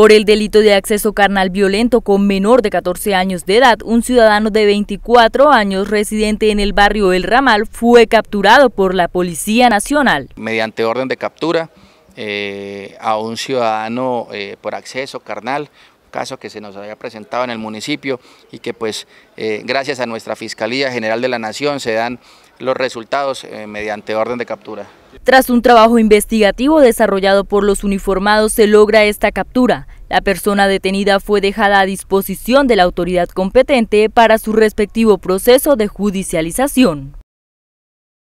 Por el delito de acceso carnal violento con menor de 14 años de edad, un ciudadano de 24 años residente en el barrio El Ramal fue capturado por la Policía Nacional. Mediante orden de captura eh, a un ciudadano eh, por acceso carnal, caso que se nos había presentado en el municipio y que pues eh, gracias a nuestra Fiscalía General de la Nación se dan los resultados mediante orden de captura. Tras un trabajo investigativo desarrollado por los uniformados se logra esta captura. La persona detenida fue dejada a disposición de la autoridad competente para su respectivo proceso de judicialización.